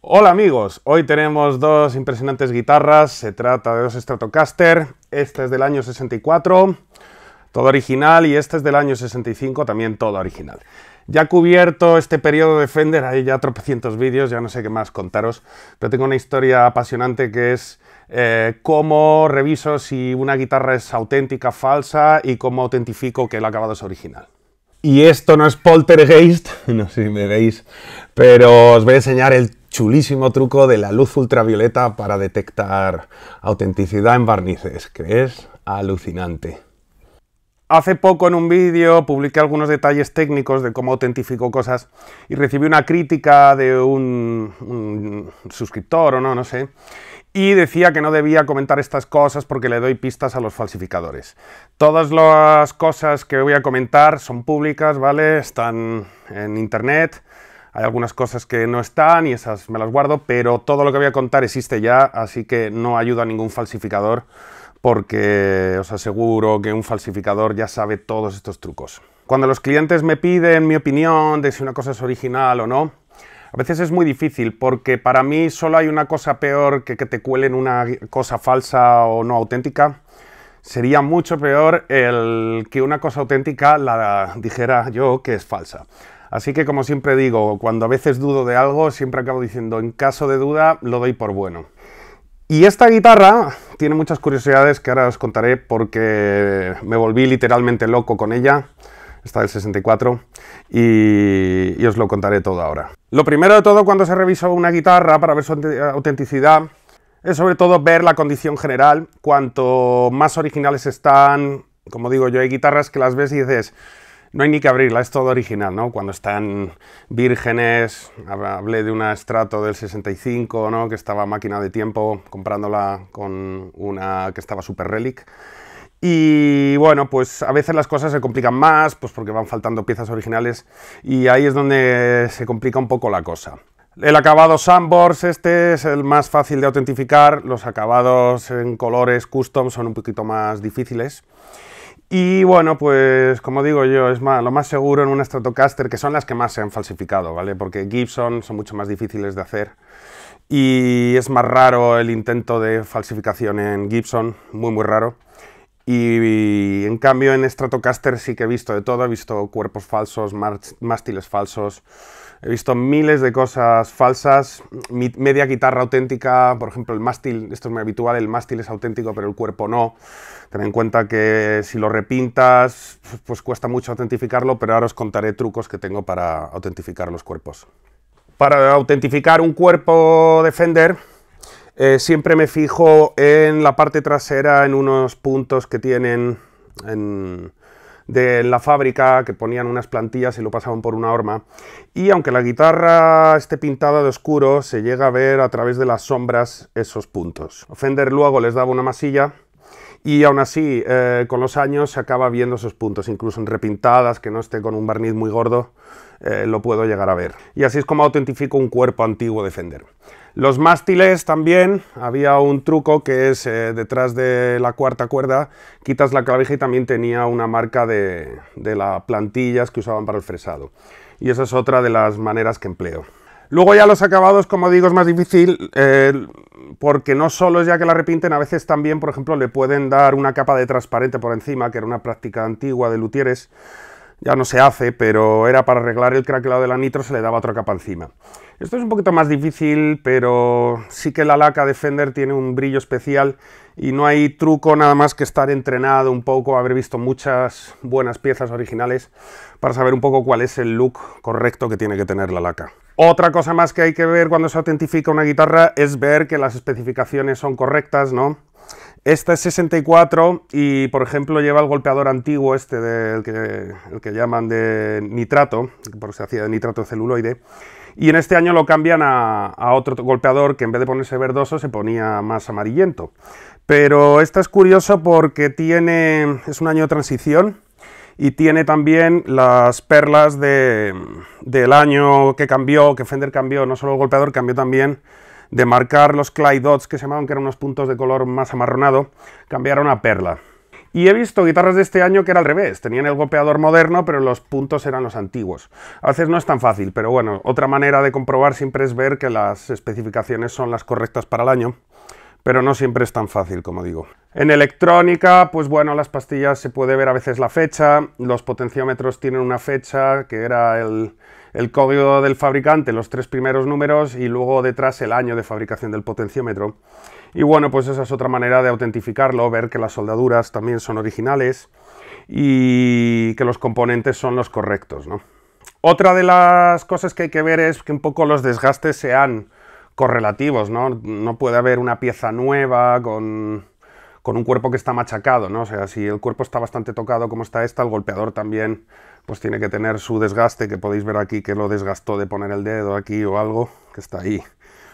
Hola amigos, hoy tenemos dos impresionantes guitarras, se trata de dos Stratocaster, este es del año 64, todo original, y este es del año 65, también todo original. Ya cubierto este periodo de Fender, hay ya tropecientos vídeos, ya no sé qué más contaros, pero tengo una historia apasionante que es eh, cómo reviso si una guitarra es auténtica, falsa y cómo autentifico que el acabado es original. Y esto no es poltergeist, no sé si me veis, pero os voy a enseñar el chulísimo truco de la luz ultravioleta para detectar autenticidad en barnices, que es alucinante. Hace poco en un vídeo publiqué algunos detalles técnicos de cómo autentifico cosas y recibí una crítica de un, suscriptor o no, no sé, y decía que no debía comentar estas cosas porque le doy pistas a los falsificadores. Todas las cosas que voy a comentar son públicas, ¿vale? Están en internet, hay algunas cosas que no están y esas me las guardo, pero todo lo que voy a contar existe ya, así que no ayuda a ningún falsificador porque os aseguro que un falsificador ya sabe todos estos trucos. Cuando los clientes me piden mi opinión de si una cosa es original o no, a veces es muy difícil porque para mí solo hay una cosa peor que que te cuelen una cosa falsa o no auténtica. Sería mucho peor el que una cosa auténtica la dijera yo que es falsa. Así que como siempre digo, cuando a veces dudo de algo, siempre acabo diciendo, en caso de duda, lo doy por bueno. Y esta guitarra tiene muchas curiosidades que ahora os contaré porque me volví literalmente loco con ella está del 64, y, os lo contaré todo ahora. Lo primero de todo cuando se revisa una guitarra para ver su autenticidad es sobre todo ver la condición general. Cuanto más originales están, como digo yo, hay guitarras que las ves y dices, no hay ni que abrirla, es todo original, ¿no? Cuando están vírgenes, hablé de una estrato del 65, ¿no? Que estaba máquina de tiempo comprándola con una que estaba super relic. Y bueno, pues a veces las cosas se complican más, pues porque van faltando piezas originales y ahí es donde se complica un poco la cosa. El acabado Sandboards, este es el más fácil de autentificar, los acabados en colores custom son un poquito más difíciles. Y bueno, pues como digo yo, es lo más seguro en un Stratocaster, que son las que más se han falsificado, ¿vale? Porque Gibson son mucho más difíciles de hacer y es más raro el intento de falsificación en Gibson, muy muy raro. y en cambio en Stratocaster sí que he visto de todo, he visto cuerpos falsos, mástiles falsos, He visto miles de cosas falsas, media guitarra auténtica, por ejemplo, el mástil, esto es muy habitual, el mástil es auténtico pero el cuerpo no. Ten en cuenta que si lo repintas, pues cuesta mucho autentificarlo, pero ahora os contaré trucos que tengo para autentificar los cuerpos. Para autentificar un cuerpo defender, eh, siempre me fijo en la parte trasera, en unos puntos que tienen en, de la fábrica que ponían unas plantillas y lo pasaban por una horma. Y aunque la guitarra esté pintada de oscuro, se llega a ver a través de las sombras esos puntos. Fender luego les daba una masilla y aún así, eh, con los años se acaba viendo esos puntos, incluso en repintadas, que no esté con un barniz muy gordo, eh, lo puedo llegar a ver. Y así es como autentifico un cuerpo antiguo de Fender. Los mástiles también, había un truco que es eh, detrás de la cuarta cuerda, quitas la clavija y también tenía una marca de, de las plantillas que usaban para el fresado. Y esa es otra de las maneras que empleo. Luego ya los acabados, como digo, es más difícil eh, porque no solo es ya que la repinten, a veces también, por ejemplo, le pueden dar una capa de transparente por encima, que era una práctica antigua de lutieres ya no se hace, pero era para arreglar el craquelado de la nitro, se le daba otra capa encima. Esto es un poquito más difícil, pero sí que la laca Defender tiene un brillo especial y no hay truco nada más que estar entrenado un poco, haber visto muchas buenas piezas originales para saber un poco cuál es el look correcto que tiene que tener la laca. Otra cosa más que hay que ver cuando se autentifica una guitarra es ver que las especificaciones son correctas, ¿no? Esta es 64 y, por ejemplo, lleva el golpeador antiguo este del que, el que llaman de nitrato, porque se hacía de nitrato celuloide, y en este año lo cambian a, otro golpeador que en vez de ponerse verdoso se ponía más amarillento. Pero este es curioso porque tiene, es un año de transición y tiene también las perlas del año que cambió, que Fender cambió, no solo el golpeador, cambió también de marcar los clay Dots que se llamaban, que eran unos puntos de color más amarronado, cambiaron a perla. Y he visto guitarras de este año que era al revés, tenían el golpeador moderno, pero los puntos eran los antiguos. A veces no es tan fácil, pero bueno, otra manera de comprobar siempre es ver que las especificaciones son las correctas para el año pero no siempre es tan fácil, como digo. En electrónica, pues bueno, las pastillas se puede ver a veces la fecha, los potenciómetros tienen una fecha que era el el código del fabricante, los tres primeros números y luego detrás el año de fabricación del potenciómetro. Y bueno, pues esa es otra manera de autentificarlo, ver que las soldaduras también son originales y que los componentes son los correctos. Otra de las cosas que hay que ver es que un poco los desgastes sean correlativos, ¿no? No puede haber una pieza nueva con con un cuerpo que está machacado, ¿no? O sea, si el cuerpo está bastante tocado como está esta, el golpeador también pues tiene que tener su desgaste, que podéis ver aquí que lo desgastó de poner el dedo aquí o algo, que está ahí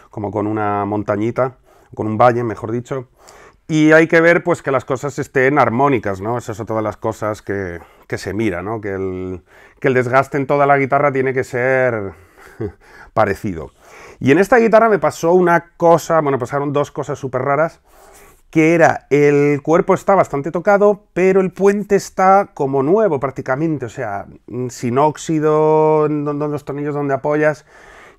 como con una montañita, con un valle, mejor dicho. Y hay que ver pues que las cosas estén armónicas, ¿no? Esas son todas las cosas que, se mira, ¿no? Que que el desgaste en toda la guitarra tiene que ser parecido. Y en esta guitarra me pasó una cosa, bueno, pasaron dos cosas súper raras que era el cuerpo está bastante tocado, pero el puente está como nuevo prácticamente, o sea, mm, sin óxido, los tornillos donde apoyas.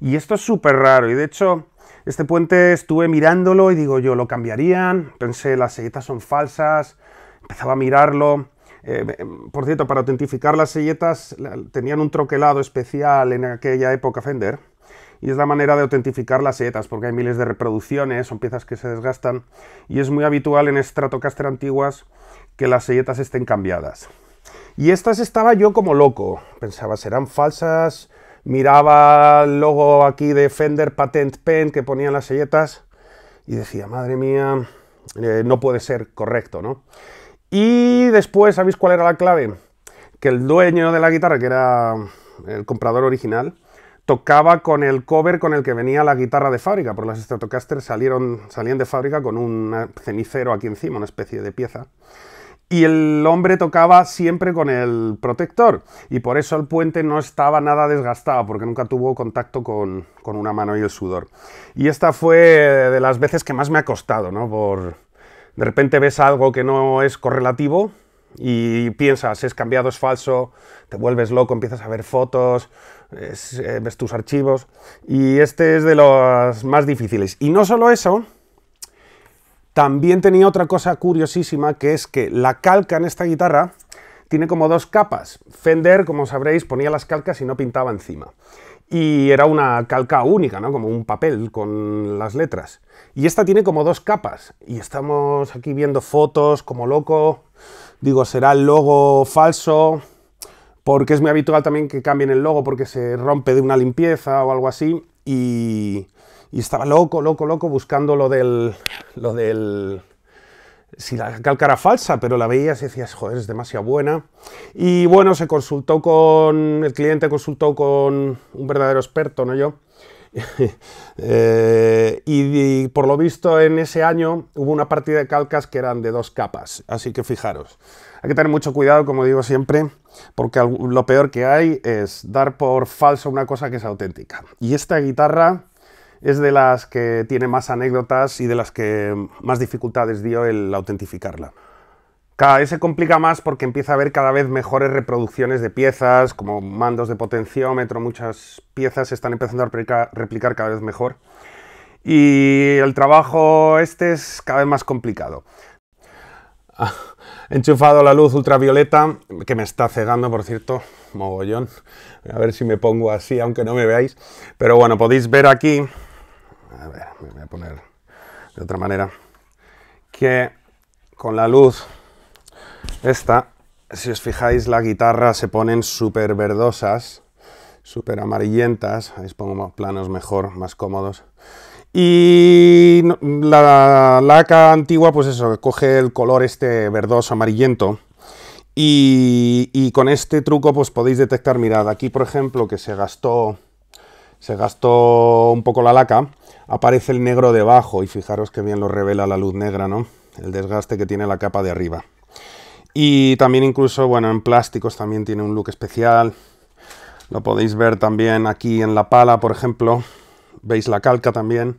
Y esto es súper raro. Y de hecho, este puente estuve mirándolo y digo, yo lo cambiarían. Pensé, las selletas son falsas. Empezaba a mirarlo. Eh, em, por cierto, para autentificar las selletas tenían un troquelado especial en aquella época Fender y es la manera de autentificar las setas, porque hay miles de reproducciones, son piezas que se desgastan, y es muy habitual en Stratocaster antiguas que las selletas estén cambiadas. Y estas estaba yo como loco, pensaba, ¿serán falsas? Miraba el logo aquí de Fender Patent Pen que ponían las selletas y decía, madre mía, eh, no puede ser correcto, ¿no? Y después, ¿sabéis cuál era la clave? Que el dueño de la guitarra, que era el comprador original, tocaba con el cover con el que venía la guitarra de fábrica, porque las Stratocaster salieron, salían de fábrica con un cenicero aquí encima, una especie de pieza. Y el hombre tocaba siempre con el protector, y por eso el puente no estaba nada desgastado, porque nunca tuvo contacto con, una mano y el sudor. Y esta fue de las veces que más me ha costado, ¿no? Por, de repente ves algo que no es correlativo, y piensas, es cambiado, es falso, te vuelves loco, empiezas a ver fotos, eh, ves tus archivos y este es de los más difíciles. Y no solo eso, también tenía otra cosa curiosísima que es que la calca en esta guitarra tiene como dos capas. Fender, como sabréis, ponía las calcas y no pintaba encima. Y era una calca única, ¿no? Como un papel con las letras. Y esta tiene como dos capas. Y estamos aquí viendo fotos como loco. Digo, será el logo falso porque es muy habitual también que cambien el logo porque se rompe de una limpieza o algo así. Y, estaba loco, loco, loco buscando lo del... Lo del si la calcara falsa, pero la veías y decías, joder, es demasiado buena. Y bueno, se consultó con, el cliente consultó con un verdadero experto, no yo, Eh, y, por lo visto en ese año hubo una partida de calcas que eran de dos capas, así que fijaros. Hay que tener mucho cuidado, como digo siempre, porque lo peor que hay es dar por falso una cosa que es auténtica. Y esta guitarra es de las que tiene más anécdotas y de las que más dificultades dio el autentificarla. Cada vez se complica más porque empieza a haber cada vez mejores reproducciones de piezas, como mandos de potenciómetro, muchas piezas se están empezando a replicar, cada vez mejor. Y el trabajo este es cada vez más complicado. Ah, he enchufado la luz ultravioleta, que me está cegando, por cierto, mogollón. A ver si me pongo así, aunque no me veáis. Pero bueno, podéis ver aquí, a ver, me voy a poner de otra manera, que con la luz esta, si os fijáis, la guitarra se ponen súper verdosas, súper amarillentas. Ahí os pongo planos mejor, más cómodos. Y la laca antigua, pues eso, coge el color este verdoso amarillento. Y, y, con este truco pues podéis detectar, mirad, aquí por ejemplo que se gastó, se gastó un poco la laca, aparece el negro debajo y fijaros que bien lo revela la luz negra, ¿no? El desgaste que tiene la capa de arriba. Y también incluso, bueno, en plásticos también tiene un look especial. Lo podéis ver también aquí en la pala, por ejemplo. Veis la calca también.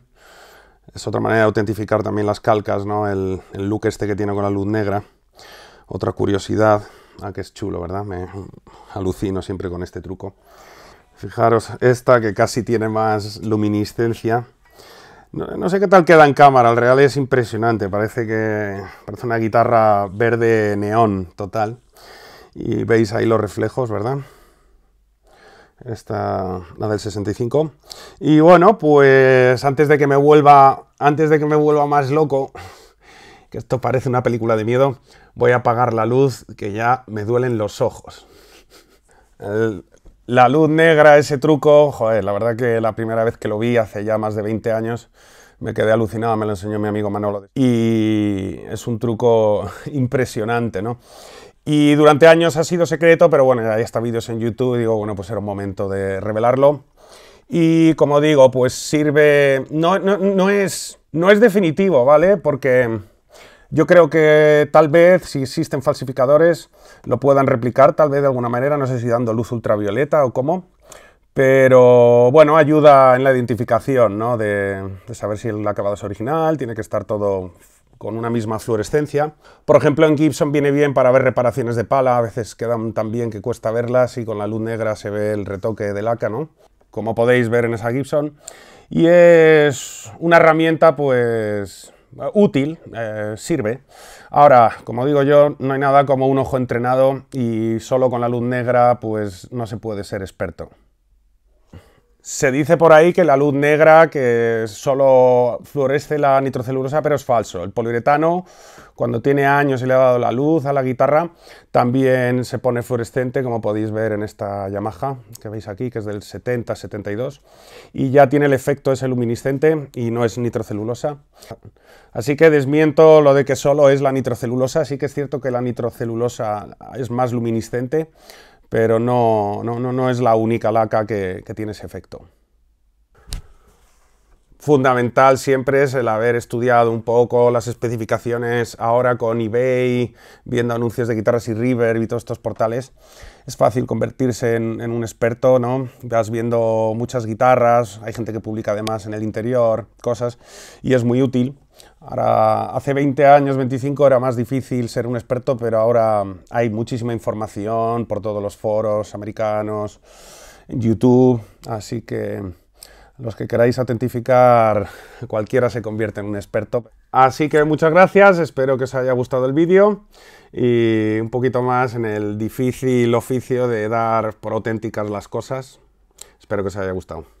Es otra manera de autentificar también las calcas, ¿no? El, look este que tiene con la luz negra. Otra curiosidad. Ah, que es chulo, ¿verdad? Me alucino siempre con este truco. Fijaros, esta que casi tiene más luminiscencia. No, sé qué tal queda en cámara, el real es impresionante, parece que parece una guitarra verde neón total. Y veis ahí los reflejos, ¿verdad? Esta, la del 65. Y bueno, pues antes de que me vuelva, antes de que me vuelva más loco, que esto parece una película de miedo, voy a apagar la luz que ya me duelen los ojos. El, la luz negra, ese truco, joder, la verdad que la primera vez que lo vi hace ya más de 20 años, me quedé alucinado, me lo enseñó mi amigo Manolo. Y es un truco impresionante, ¿no? Y durante años ha sido secreto, pero bueno, ya hay hasta vídeos en YouTube, digo, bueno, pues era un momento de revelarlo. Y como digo, pues sirve, no, no, no es, no es definitivo, ¿vale? Porque yo creo que tal vez, si existen falsificadores, lo puedan replicar, tal vez de alguna manera, no sé si dando luz ultravioleta o cómo, pero bueno, ayuda en la identificación, ¿no? De, saber si el acabado es original, tiene que estar todo con una misma fluorescencia. Por ejemplo, en Gibson viene bien para ver reparaciones de pala, a veces quedan tan bien que cuesta verlas y con la luz negra se ve el retoque de laca, ¿no? Como podéis ver en esa Gibson. Y es una herramienta, pues, útil, eh, sirve. Ahora, como digo yo, no hay nada como un ojo entrenado y solo con la luz negra pues no se puede ser experto. Se dice por ahí que la luz negra, que solo florece la nitrocelulosa, pero es falso. El poliuretano, cuando tiene años y le ha dado la luz a la guitarra, también se pone fluorescente, como podéis ver en esta Yamaha que veis aquí, que es del 70-72, y ya tiene el efecto ese luminiscente y no es nitrocelulosa. Así que desmiento lo de que solo es la nitrocelulosa, sí que es cierto que la nitrocelulosa es más luminiscente, pero no, no, es la única laca que, tiene ese efecto. Fundamental siempre es el haber estudiado un poco las especificaciones ahora con eBay, viendo anuncios de guitarras y River y todos estos portales. Es fácil convertirse en, en un experto, ¿no? Vas viendo muchas guitarras, hay gente que publica además en el interior cosas y es muy útil Ahora, hace 20 años, 25, era más difícil ser un experto, pero ahora hay muchísima información por todos los foros americanos, en YouTube, así que los que queráis autentificar, cualquiera se convierte en un experto. Así que muchas gracias, espero que os haya gustado el vídeo y un poquito más en el difícil oficio de dar por auténticas las cosas. Espero que os haya gustado.